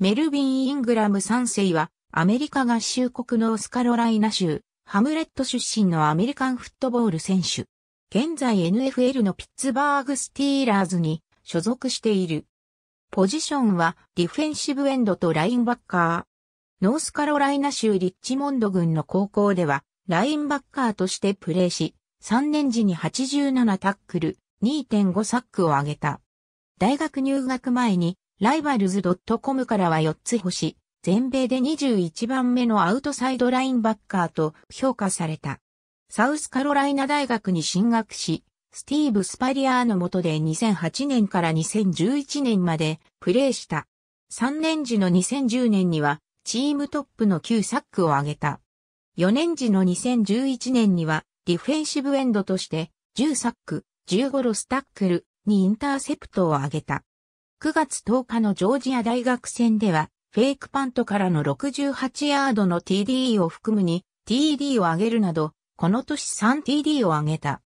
メルビン・イングラム3世は、アメリカ合衆国ノースカロライナ州、ハムレット出身のアメリカンフットボール選手。現在 NFL のピッツバーグスティーラーズに所属している。ポジションはディフェンシブエンドとラインバッカー。ノースカロライナ州リッチモンド郡の高校ではラインバッカーとしてプレーし、3年時に87タックル、2.5サックを上げた。大学入学前にライバルズ .com からは4つ星、全米で21番目のアウトサイドラインバッカーと評価された。サウスカロライナ大学に進学し、スティーブ・スパリアーの下で2008年から2011年までプレーした。3年時の2010年にはチームトップの9サックを挙げた。4年時の2011年にはディフェンシブエンドとして10サック、15ロスタックルにインターセプトを挙げた。9月10日のジョージア大学戦では、フェイクパントからの68ヤードの TD を含むに TD を上げるなど、この年 3TD を上げた。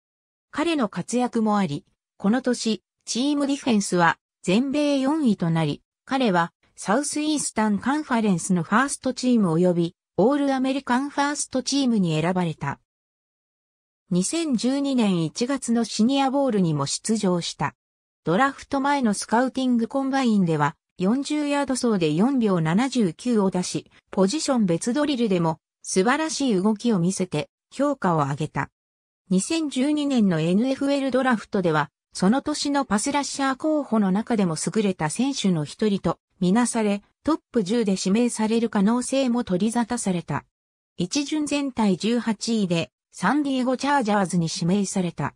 彼の活躍もあり、この年、チームディフェンスは全米4位となり、彼はサウスイースタンカンファレンスのファーストチーム及び、オールアメリカンファーストチームに選ばれた。2012年1月のシニアボールにも出場した。ドラフト前のスカウティングコンバインでは、40ヤード走で4秒79を出し、ポジション別ドリルでも素晴らしい動きを見せて評価を上げた。2012年の NFL ドラフトでは、その年のパスラッシャー候補の中でも優れた選手の一人とみなされ、トップ10で指名される可能性も取り沙汰された。一巡全体18位でサンディエゴチャージャーズに指名された。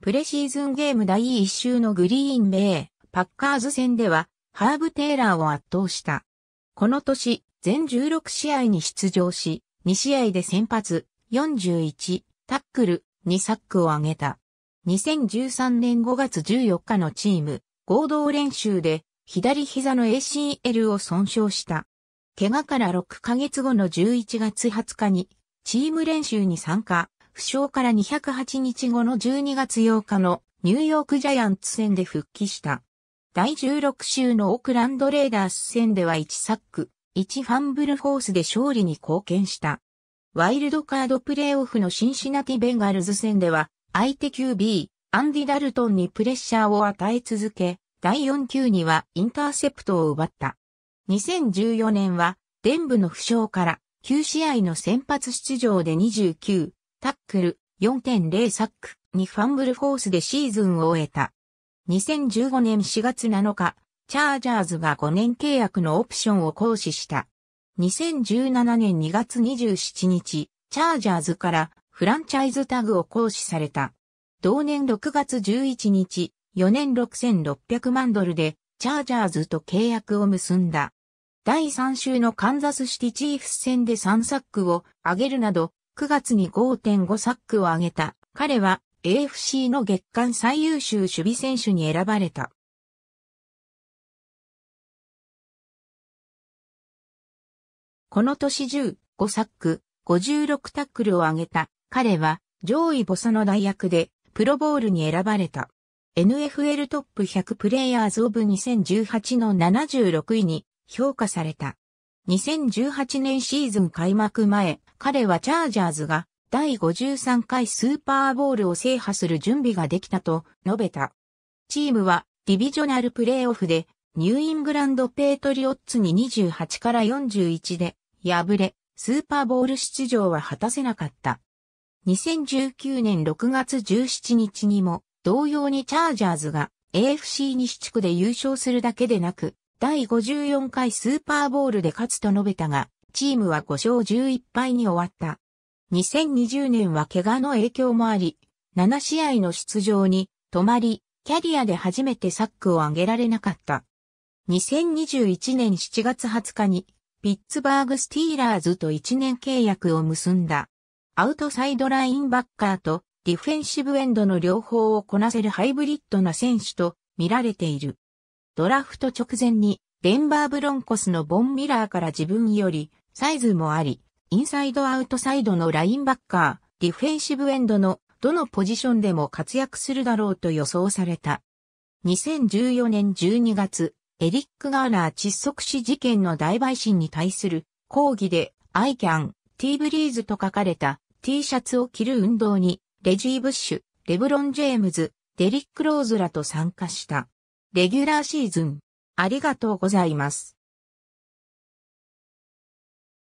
プレシーズンゲーム第1週のグリーンベイ、パッカーズ戦では、ハーブ・テイラーを圧倒した。この年、全16試合に出場し、2試合で先発、41、タックル、2サックを挙げた。2013年5月14日のチーム、合同練習で、左膝の ACL を損傷した。怪我から6ヶ月後の11月20日に、チーム練習に参加。負傷から208日後の12月8日のニューヨークジャイアンツ戦で復帰した。第16週のオークランドレーダース戦では1サック、1ファンブルフォースで勝利に貢献した。ワイルドカードプレイオフのシンシナティベンガルズ戦では、相手 QB、アンディ・ダルトンにプレッシャーを与え続け、第4球にはインターセプトを奪った。2014年は、デンブの負傷から9試合の先発出場で29、タックル、4.0サック、にファンブルフォースでシーズンを終えた。2015年4月7日、チャージャーズが5年契約のオプションを行使した。2017年2月27日、チャージャーズからフランチャイズタグを行使された。同年6月11日、4年6600万ドルでチャージャーズと契約を結んだ。第3週のカンザスシティチーフス戦で3サックを上げるなど9月に5.5サックを上げた。彼は AFC の月間最優秀守備選手に選ばれた。この年15サック、56タックルを上げた。彼は上位ボサの代役でプロボールに選ばれた。NFL トップ100プレイヤーズオブ2018の76位に評価された。2018年シーズン開幕前、彼はチャージャーズが第53回スーパーボールを制覇する準備ができたと述べた。チームはディビジョナルプレイオフでニューイングランドペートリオッツに28から41で敗れ、スーパーボール出場は果たせなかった。2019年6月17日にも同様にチャージャーズが AFC 西地区で優勝するだけでなく、第54回スーパーボールで勝つと述べたが、チームは5勝11敗に終わった。2020年は怪我の影響もあり、7試合の出場に止まり、キャリアで初めてサックを上げられなかった。2021年7月20日に、ピッツバーグスティーラーズと1年契約を結んだ。アウトサイドラインバッカーとディフェンシブエンドの両方をこなせるハイブリッドな選手と見られている。ドラフト直前にデンバーブロンコスのボン・ミラーから自分よりサイズもあり、インサイドアウトサイドのラインバッカー、ディフェンシブエンドのどのポジションでも活躍するだろうと予想された。2014年12月、エリック・ガーナー窒息死事件の大陪審に対する抗議で I can, T ブリーズと書かれた T シャツを着る運動にレジー・ブッシュ、レブロン・ジェームズ、デリック・ローズらと参加した。レギュラーシーズン、ありがとうございます。